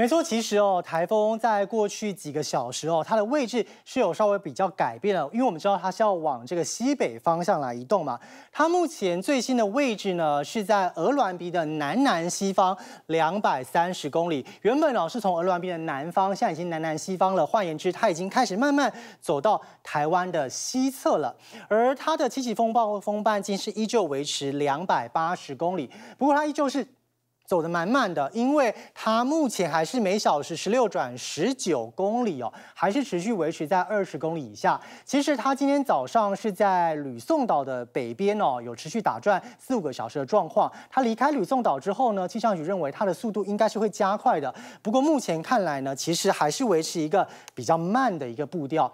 没错，其实哦，台风在过去几个小时哦，它的位置是有稍微比较改变了，因为我们知道它是要往这个西北方向来移动嘛。它目前最新的位置呢是在鹅銮鼻的南南西方两百三十公里，原本老是从鹅銮鼻的南方，现在已经南南西方了。换言之，它已经开始慢慢走到台湾的西侧了。而它的七级风暴风半径是依旧维持两百八十公里，不过它依旧是。走得满满的，因为它目前还是每小时十六转十九公里哦，还是持续维持在二十公里以下。其实它今天早上是在吕宋岛的北边哦，有持续打转四五个小时的状况。它离开吕宋岛之后呢，气象局认为它的速度应该是会加快的。不过目前看来呢，其实还是维持一个比较慢的一个步调。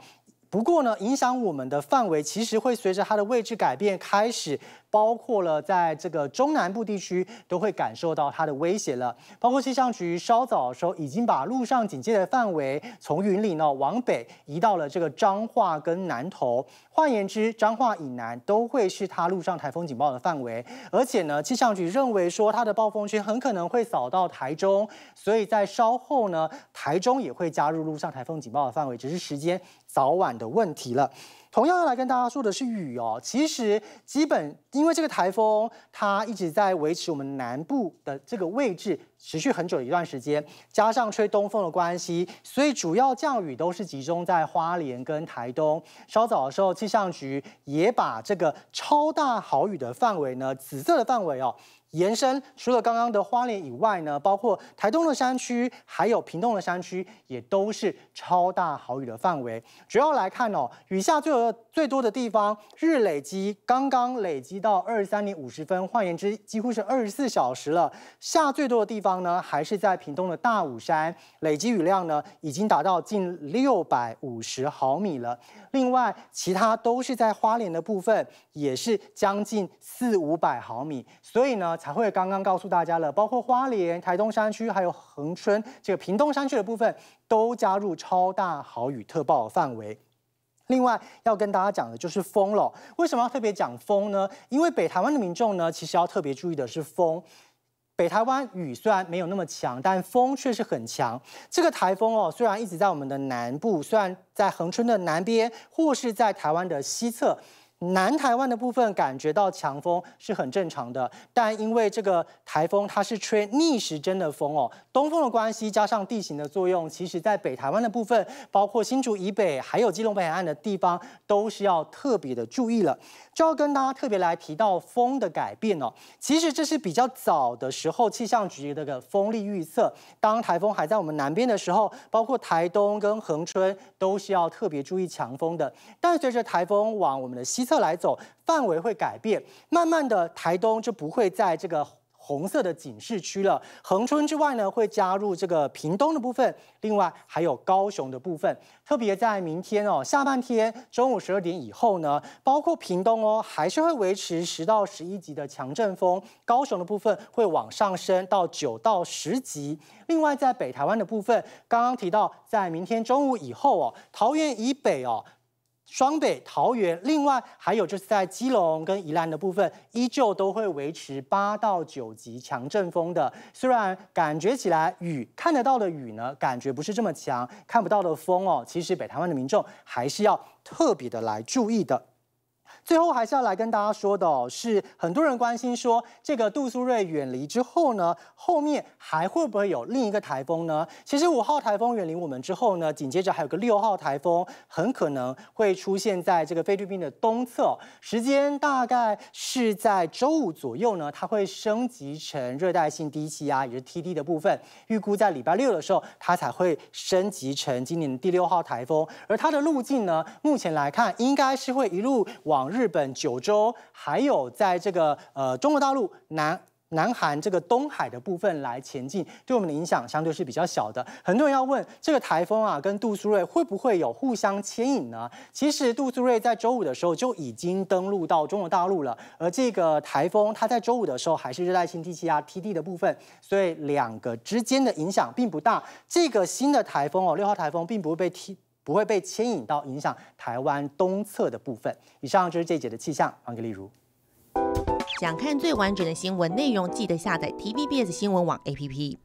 不过呢，影响我们的范围其实会随着它的位置改变开始。包括了在这个中南部地区都会感受到它的威胁了。包括气象局稍早的时候已经把路上警戒的范围从云林呢往北移到了这个彰化跟南投。换言之，彰化以南都会是它路上台风警报的范围。而且呢，气象局认为说它的暴风圈很可能会扫到台中，所以在稍后呢，台中也会加入路上台风警报的范围，只是时间早晚的问题了。同样要来跟大家说的是雨哦，其实基本因为这个台风，它一直在维持我们南部的这个位置。持续很久的一段时间，加上吹东风的关系，所以主要降雨都是集中在花莲跟台东。稍早的时候，气象局也把这个超大豪雨的范围呢，紫色的范围哦，延伸除了刚刚的花莲以外呢，包括台东的山区，还有屏东的山区，也都是超大豪雨的范围。主要来看哦，雨下最最多的地方，日累积刚刚累积到二十三点五十分，换言之，几乎是二十四小时了，下最多的地方。方呢，还是在屏东的大武山，累积雨量呢已经达到近六百五十毫米了。另外，其他都是在花莲的部分，也是将近四五百毫米，所以呢才会刚刚告诉大家了，包括花莲、台东山区还有恒春这个屏东山区的部分，都加入超大豪雨特报的范围。另外，要跟大家讲的就是风了。为什么要特别讲风呢？因为北台湾的民众呢，其实要特别注意的是风。北台湾雨虽然没有那么强，但风却是很强。这个台风哦，虽然一直在我们的南部，虽然在恒春的南边，或是在台湾的西侧。南台湾的部分感觉到强风是很正常的，但因为这个台风它是吹逆时针的风哦，东风的关系加上地形的作用，其实在北台湾的部分，包括新竹以北还有基隆北海岸的地方，都是要特别的注意了。就要跟大家特别来提到风的改变哦，其实这是比较早的时候气象局的个风力预测，当台风还在我们南边的时候，包括台东跟恒春都是要特别注意强风的，但随着台风往我们的西。侧来走，范围会改变，慢慢的台东就不会在这个红色的警示区了。恒春之外呢，会加入这个屏东的部分，另外还有高雄的部分。特别在明天哦，下半天中午十二点以后呢，包括屏东哦，还是会维持十到十一级的强阵风。高雄的部分会往上升到九到十级。另外在北台湾的部分，刚刚提到在明天中午以后哦，桃园以北哦。双北、桃园，另外还有就是在基隆跟宜兰的部分，依旧都会维持八到九级强阵风的。虽然感觉起来雨看得到的雨呢，感觉不是这么强，看不到的风哦，其实北台湾的民众还是要特别的来注意的。最后还是要来跟大家说的哦，是很多人关心说，这个杜苏芮远离之后呢，后面还会不会有另一个台风呢？其实五号台风远离我们之后呢，紧接着还有个六号台风，很可能会出现在这个菲律宾的东侧，时间大概是在周五左右呢，它会升级成热带性低气压，也是 TD 的部分，预估在礼拜六的时候，它才会升级成今年的第六号台风，而它的路径呢，目前来看应该是会一路往。日本九州，还有在这个呃中国大陆、南南韩这个东海的部分来前进，对我们的影响相对是比较小的。很多人要问这个台风啊，跟杜苏芮会不会有互相牵引呢？其实杜苏芮在周五的时候就已经登陆到中国大陆了，而这个台风它在周五的时候还是热带性低气压 TD 的部分，所以两个之间的影响并不大。这个新的台风哦，六号台风并不会被 T 不会被牵引到影响台湾东侧的部分。以上就是这节的气象，还给例如。想看最完整的新闻内容，记得下载 TVBS 新闻网 APP。